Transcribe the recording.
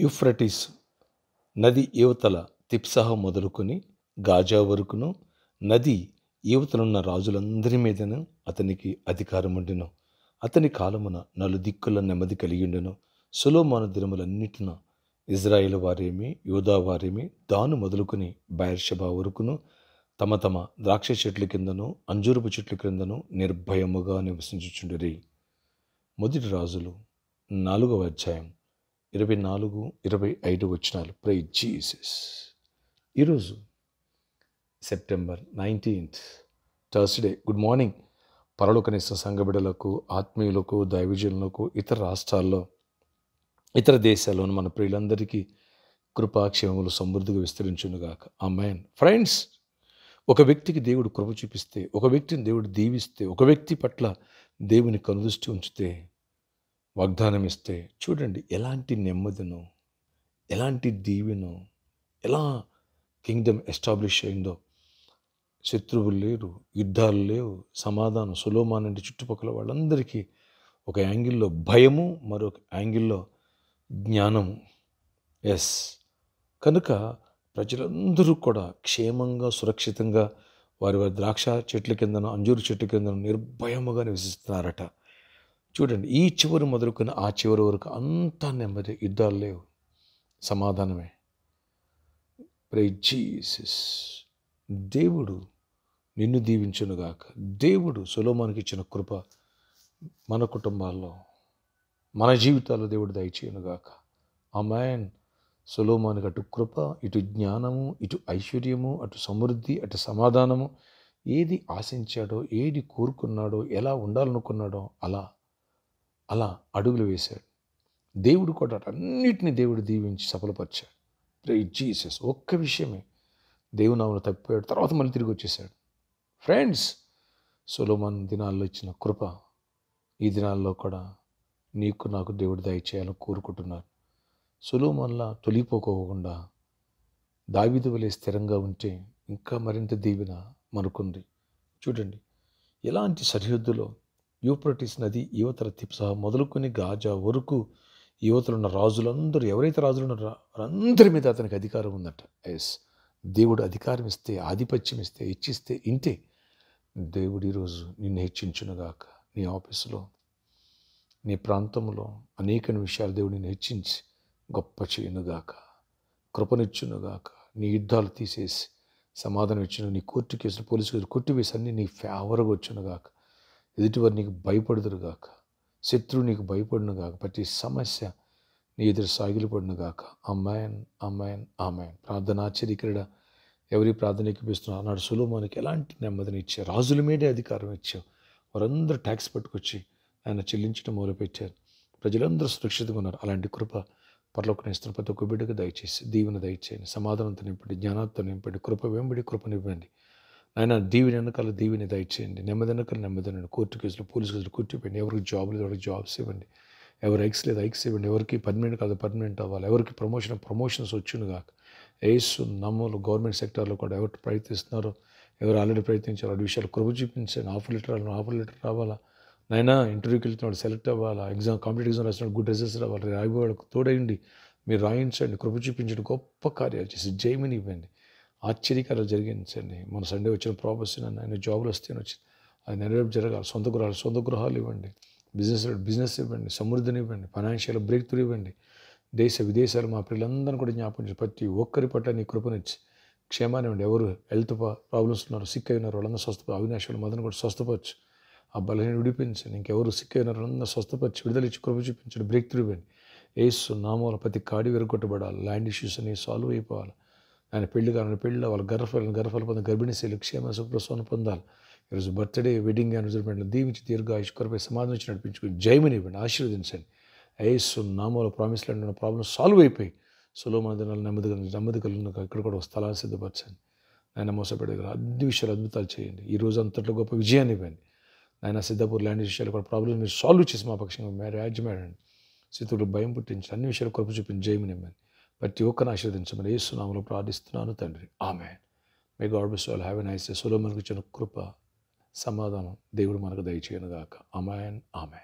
యుఫ్రటిస్ నది యువతల తిప్సహ మొదలుకొని గాజా వరకును నది యువతలున్న రాజులందరి మీదను అతనికి అధికారం ఉండెను అతని కాలమున నలుదిక్కుల నెమ్మది కలిగిండెను సులోమాన దినములన్నిటిన ఇజ్రాయిల్ వారేమి యూదా వారేమి దాను మొదలుకుని బైర్షబా వరకును తమ తమ ద్రాక్ష చెట్ల కిందను అంజూరుపు చెట్ల క్రిందను నిర్భయముగా నివసించుచుండిరి మొదటి రాజులు నాలుగవ అధ్యాయం ఇరవై నాలుగు ఇరవై ఐదు వచ్చినాలు ప్రై జీసస్ ఈరోజు September nineteenth Thursday good morning పరలోకనిష్ట సంఘ సంఘబిడలకు ఆత్మీయులకు దైవజనులకు ఇతర రాష్ట్రాల్లో ఇతర దేశాల్లోనూ మన ప్రియులందరికీ కృపాక్షేమములు సమృద్ధిగా ఆ మ్యాన్ ఫ్రెండ్స్ ఒక వ్యక్తికి దేవుడు కృప చూపిస్తే ఒక వ్యక్తిని దేవుడు దీవిస్తే ఒక వ్యక్తి పట్ల దేవుని కనుదృష్టి ఉంచితే వాగ్దానం ఇస్తే చూడండి ఎలాంటి నెమ్మదినో ఎలాంటి దీవెనో ఎలా కింగ్డమ్ ఎస్టాబ్లిష్ అయిందో శత్రువులు లేరు యుద్ధాలు లేవు సమాధానం సులోమాన్ అంటే చుట్టుపక్కల వాళ్ళందరికీ ఒక యాంగిల్లో భయము మరొక యాంగిల్లో జ్ఞానము ఎస్ కనుక ప్రజలందరూ కూడా క్షేమంగా సురక్షితంగా వారి వారి ద్రాక్ష చెట్ల కిందన అంజూరు చెట్ల కిందన నిర్భయముగా నివసిస్తున్నారట చూడండి ఈ చివరి మొదలుకొని ఆ చివరి వరకు అంతా నెమ్మది యుద్ధాలు లేవు సమాధానమే ప్రే జీసస్ దేవుడు నిన్ను దీవించునుగాక దేవుడు సులోమానికి ఇచ్చిన కృప మన కుటుంబాల్లో మన జీవితాల్లో దేవుడు దయచేయనుగాక అమాయన్ సులోమానికి అటు కృప ఇటు జ్ఞానము ఇటు ఐశ్వర్యము అటు సమృద్ధి అటు సమాధానము ఏది ఆశించాడో ఏది కోరుకున్నాడో ఎలా ఉండాలనుకున్నాడో అలా అలా అడుగులు వేశాడు దేవుడు కూడా అన్నిటిని దేవుడు దీవించి సఫలపరిచాడు జీసస్ ఒక్క విషయమే దేవునామను తప్పిపోయాడు తర్వాత మళ్ళీ తిరిగి వచ్చేసాడు ఫ్రెండ్స్ సులోమన్ దినాల్లో ఇచ్చిన కృప ఈ దినాల్లో కూడా నీకు నాకు దేవుడు దయచేయాలని కోరుకుంటున్నారు సులోమన్లా తొలిపోకోకుండా దావిదు వలె స్థిరంగా ఉంటే ఇంకా మరింత దీవెన మనకుంది చూడండి ఎలాంటి సరిహద్దులో యూప్రటిస్ నది యువతల తిప్సహ మొదలుకొని గాజా వరకు యువతలున్న రాజులందరూ ఎవరైతే రాజులున్నారో అందరి మీద అతనికి అధికారం ఉందట ఎస్ దేవుడు అధికారం ఇస్తే ఆధిపత్యం ఇస్తే హెచ్చిస్తే ఇంతే దేవుడు ఈరోజు నిన్ను హెచ్చించునుగాక నీ ఆఫీసులో నీ ప్రాంతంలో అనేక విషయాలు దేవుడిని హెచ్చించి గొప్ప చేయనుగాక కృపనిచ్చునుగాక నీ యుద్ధాలు తీసేసి సమాధానం ఇచ్చిన నీ కోర్టు కేసులు పోలీసు కేసులు కొట్టివేసి అన్నీ నీ ఫేవర్గా వచ్చునుగాక ఎదుటివారు నీకు భయపడుదురు గాక శత్రువు నీకు భయపడును గాక ప్రతి సమస్య నీ ఎదురు సాగిలిపడును గాక అమ్మాయన్ అమ్మాయన్ అమ్మాయన్ ప్రార్థన క్రీడ ఎవరి ప్రార్థన ఎక్కిపిస్తున్నారు నాడు సులోమానికి ఎలాంటి నెమ్మదిని ఇచ్చావు రాజుల మీదే అధికారం ఇచ్చావు వారందరూ ట్యాక్స్ పట్టుకొచ్చి ఆయన చెల్లించడం మొదలుపెట్టారు ప్రజలందరూ సురక్షితంగా ఉన్నారు అలాంటి కృప పర్లోక నేస్తున్న ప్రతి ఒక్క బిడ్డకు దయచేసి దీవెన దయచేయండి సమాధానంతో నింపండి జ్ఞానంతో నింపండి కృప వెంబడి నింపండి ఆయన దీవిని వెనకాల దీవిని దయచేయండి నెమ్మది వెనకాల నెమ్మదినండి కోర్టు కేసులు పోలీస్ కేసులు కూర్చోపోయింది ఎవరికి జాబ్ లేదు ఎవరికి జాబ్స్ ఇవ్వండి ఎవరు ఎక్స్ లేదు ఎక్స్ ఇవ్వండి ఎవరికి పర్మనెంట్ కాదు పర్మనెంట్ అవ్వాలి ఎవరికి ప్రమోషన్ ప్రమోషన్స్ వచ్చును కాక ఏసు నమ్ములు గవర్నమెంట్ సెక్టార్లో కూడా ఎవరు ప్రయత్నిస్తున్నారో ఎవరు ఆల్రెడీ ప్రయత్నించారు అటు విషయాలు కృప చూపించండి ఆఫర్ లెటర్ రావాలి ఆఫర్ లెటర్ రావాలా నైనా ఇంటర్వ్యూకి వెళ్తున్నాడు సెలెక్ట్ అవ్వాలా ఎగ్జామ్ కాంపిటేటివ్ ఎగ్జామ్ రాసిన గుడ్ రిజల్ట్స్ రావాలి రాయబోవాడు తోడయండి మీరు రాయించండి కృప చూపించండి గొప్ప కార్యాలు చేసి జైమిని ఇవ్వండి జరిగింది జరిగించండి మన సండే వచ్చిన ప్రాపర్స్ నన్ను ఆయన జాబులు వస్తే వచ్చింది అది నెరవేర్పు జరగాలి సొంత గృహాలు సొంత గృహాలు ఇవ్వండి బిజినెస్ బిజినెస్ ఇవ్వండి సమృద్ధిని ఇవ్వండి ఫైనాన్షియల్ బ్రేక్ త్రూ ఇవ్వండి దేశ విదేశాలు మా పిల్లలందరూ కూడా జ్ఞాపకం చేసి ప్రతి ఒక్కరి పట్ల నీ కృపనిచ్చి క్షేమాన్ని ఇవ్వండి ఎవరు హెల్త్ ప్రాబ్లమ్స్ ఉన్నారు సిక్ అయినారు వాళ్ళందరూ స్వస్థప అవినాశాలు మదన కూడా స్వస్థపరచు ఆ బలహీన విడిపించండి ఇంకెవరు సిక్ అయినారు వాళ్ళందరూ విడుదల ఇచ్చి కృప చూపించండి బ్రేక్ త్రూ ఇవ్వండి ఏసు నామాల ప్రతి కాడి విరగొట్టబడాలి ల్యాండ్ ఇష్యూస్ అనేవి సాల్వ్ అయిపోవాలి ఆయన పెళ్లి కాన పెళ్ళిలో వాళ్ళ గర్భఫలం గర్భఫలం పొందాలి గర్భిణీ శైలి క్షేమ సుప్రసోన పొందాలి ఈరోజు బర్త్డే వెడ్డింగ్ యానివర్సరీ దీవించి దీర్ఘ ఆయుష్కరపై సమాధానం వచ్చి నడిపించుకుని జైమిని ఇవ్వండి ఆశీర్వదించండి ఐఎస్సు ప్రామిస్ ప్రామిస్లో ఉన్న ప్రాబ్లం సాల్వ్ అయిపోయి సులోమన దినాలు నెమ్మది నెమ్మది కలిగిన ఇక్కడ కూడా స్థలాన్ని సిద్ధపరచండి ఆయన మోసపెట్టే అన్ని విషయాలు అద్భుతాలు చేయండి ఈ రోజు అంతట్లో గొప్ప విజయాన్ని ఇవ్వండి ఆయన సిద్ధపూర్ ల్యాండ్ విషయాలు కూడా ప్రాబ్లమ్స్ మీరు సాల్వ్ చేసి మా పక్షంగా మ్యారేజ్ మేడండి స్థితులు భయం పుట్టించి అన్ని విషయాలు కొరకు చూపించి జయమని ఇవ్వండి ప్రతి ఒక్కరిని ఆశీర్వదించమని ఏసునామలో ప్రార్థిస్తున్నాను తండ్రి ఆమె మీ గాడ్ బిస్ వాళ్ళు హ్యావ్ ఎన్ ఐసే ఇచ్చిన కృప సమాధానం దేవుడు మనకు గాక అమాయన్ ఆమె